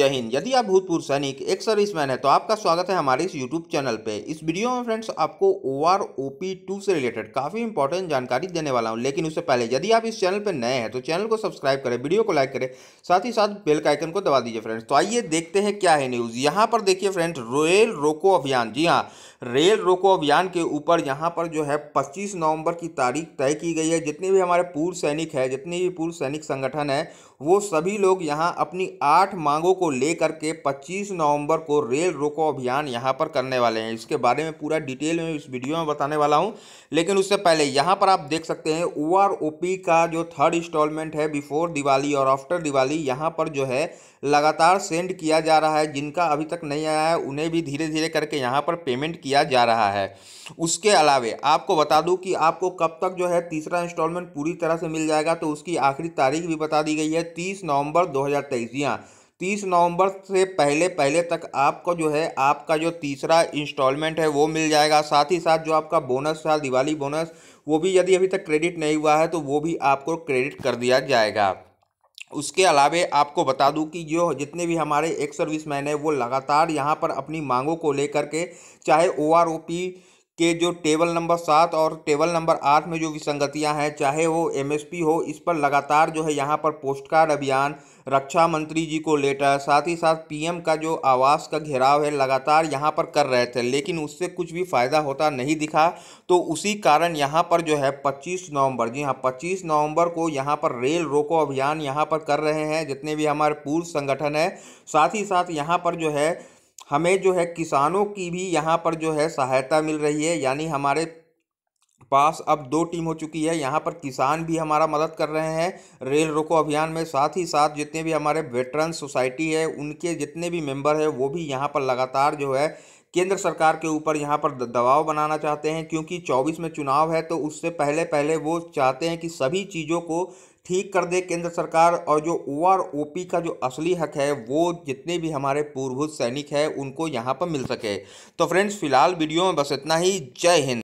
जय हिंद यदि आप भूतपूर्व सैनिक एक सर्विसमैन है तो आपका स्वागत है हमारे इस यूट्यूब चैनल पे इस वीडियो में फ्रेंड्स आपको O R O P two से रिलेटेड काफ़ी इंपॉर्टेंट जानकारी देने वाला हूं लेकिन उससे पहले यदि आप इस चैनल पे नए हैं तो चैनल को सब्सक्राइब करें वीडियो को लाइक करें साथ ही साथ बेल का आइकन को दबा दीजिए फ्रेंड्स तो आइए देखते हैं क्या है न्यूज़ यहाँ पर देखिए फ्रेंड्स रोयल रोको अभियान जी हाँ रेल रोको अभियान के ऊपर यहाँ पर जो है 25 नवंबर की तारीख तय की गई है जितने भी हमारे पूर्व सैनिक है जितने भी पूर्व सैनिक संगठन है वो सभी लोग यहाँ अपनी आठ मांगों को लेकर के 25 नवंबर को रेल रोको अभियान यहाँ पर करने वाले हैं इसके बारे में पूरा डिटेल में इस वीडियो में बताने वाला हूँ लेकिन उससे पहले यहाँ पर आप देख सकते हैं ओ का जो थर्ड इंस्टॉलमेंट है बिफोर दिवाली और आफ्टर दिवाली यहाँ पर जो है लगातार सेंड किया जा रहा है जिनका अभी तक नहीं आया है उन्हें भी धीरे धीरे करके यहाँ पर पेमेंट किया किया जा रहा है उसके अलावे आपको बता दूं कि आपको कब तक जो है तीसरा इंस्टॉलमेंट पूरी तरह से मिल जाएगा तो उसकी आखिरी तारीख भी बता दी गई है तीस नवंबर दो हज़ार तेईस जी हाँ, तीस नवंबर से पहले पहले तक आपको जो है आपका जो तीसरा इंस्टॉलमेंट है वो मिल जाएगा साथ ही साथ जो आपका बोनस था दिवाली बोनस वो भी यदि अभी तक क्रेडिट नहीं हुआ है तो वो भी आपको क्रेडिट कर दिया जाएगा उसके अलावे आपको बता दूं कि जो जितने भी हमारे एक सर्विस मैन है वो लगातार यहाँ पर अपनी मांगों को लेकर के चाहे ओ आर ओ पी के जो टेबल नंबर सात और टेबल नंबर आठ में जो विसंगतियाँ हैं चाहे वो एमएसपी हो इस पर लगातार जो है यहाँ पर पोस्टकार्ड अभियान रक्षा मंत्री जी को लेटर साथ ही साथ पीएम का जो आवास का घेराव है लगातार यहाँ पर कर रहे थे लेकिन उससे कुछ भी फ़ायदा होता नहीं दिखा तो उसी कारण यहाँ पर जो है 25 नवंबर जी हाँ 25 नवंबर को यहाँ पर रेल रोको अभियान यहाँ पर कर रहे हैं जितने भी हमारे पूर्व संगठन है साथ ही साथ यहाँ पर जो है हमें जो है किसानों की भी यहाँ पर जो है सहायता मिल रही है यानी हमारे पास अब दो टीम हो चुकी है यहाँ पर किसान भी हमारा मदद कर रहे हैं रेल रोको अभियान में साथ ही साथ जितने भी हमारे वेटरन सोसाइटी है उनके जितने भी मेंबर हैं वो भी यहाँ पर लगातार जो है केंद्र सरकार के ऊपर यहाँ पर दबाव बनाना चाहते हैं क्योंकि 24 में चुनाव है तो उससे पहले पहले वो चाहते हैं कि सभी चीज़ों को ठीक कर दे केंद्र सरकार और जो ओ आर ओ पी का जो असली हक है वो जितने भी हमारे पूर्वभूत सैनिक हैं उनको यहाँ पर मिल सके तो फ्रेंड्स फिलहाल वीडियो में बस इतना ही जय हिंद